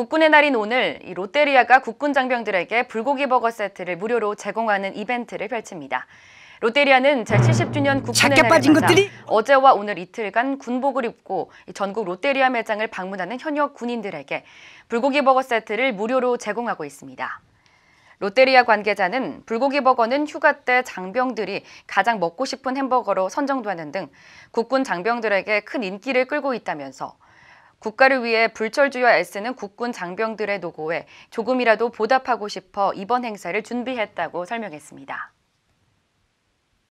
국군의 날인 오늘 이 롯데리아가 국군 장병들에게 불고기 버거 세트를 무료로 제공하는 이벤트를 펼칩니다. 롯데리아는 제70주년 국군의 날을 맞아 것들이? 어제와 오늘 이틀간 군복을 입고 전국 롯데리아 매장을 방문하는 현역 군인들에게 불고기 버거 세트를 무료로 제공하고 있습니다. 롯데리아 관계자는 불고기 버거는 휴가 때 장병들이 가장 먹고 싶은 햄버거로 선정되는 등 국군 장병들에게 큰 인기를 끌고 있다면서 국가를 위해 불철주야 애쓰는 국군 장병들의 노고에 조금이라도 보답하고 싶어 이번 행사를 준비했다고 설명했습니다.